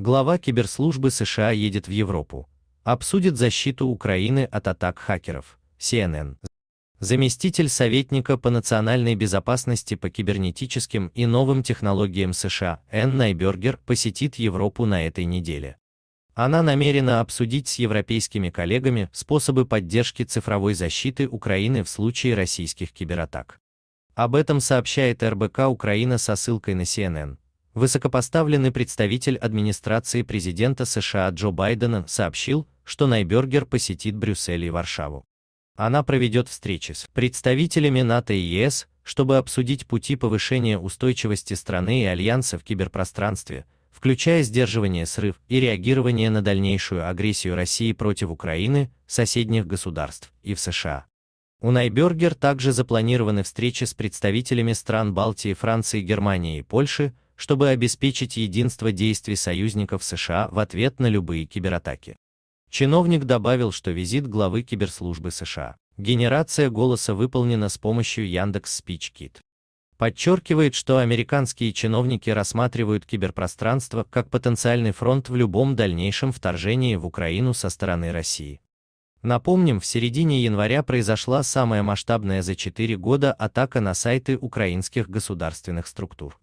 Глава киберслужбы США едет в Европу. Обсудит защиту Украины от атак хакеров. CNN. Заместитель советника по национальной безопасности по кибернетическим и новым технологиям США Энн Найбергер посетит Европу на этой неделе. Она намерена обсудить с европейскими коллегами способы поддержки цифровой защиты Украины в случае российских кибератак. Об этом сообщает РБК Украина со ссылкой на CNN. Высокопоставленный представитель администрации президента США Джо Байдена сообщил, что Найбергер посетит Брюссель и Варшаву. Она проведет встречи с представителями НАТО и ЕС, чтобы обсудить пути повышения устойчивости страны и альянса в киберпространстве, включая сдерживание срыв и реагирование на дальнейшую агрессию России против Украины, соседних государств и в США. У Найбергер также запланированы встречи с представителями стран Балтии, Франции, Германии и Польши, чтобы обеспечить единство действий союзников США в ответ на любые кибератаки. Чиновник добавил, что визит главы киберслужбы США «Генерация голоса выполнена с помощью Яндекс Speech Kit». Подчеркивает, что американские чиновники рассматривают киберпространство как потенциальный фронт в любом дальнейшем вторжении в Украину со стороны России. Напомним, в середине января произошла самая масштабная за 4 года атака на сайты украинских государственных структур.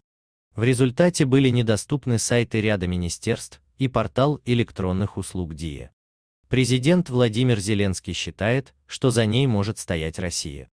В результате были недоступны сайты ряда министерств и портал электронных услуг ДИЭ. Президент Владимир Зеленский считает, что за ней может стоять Россия.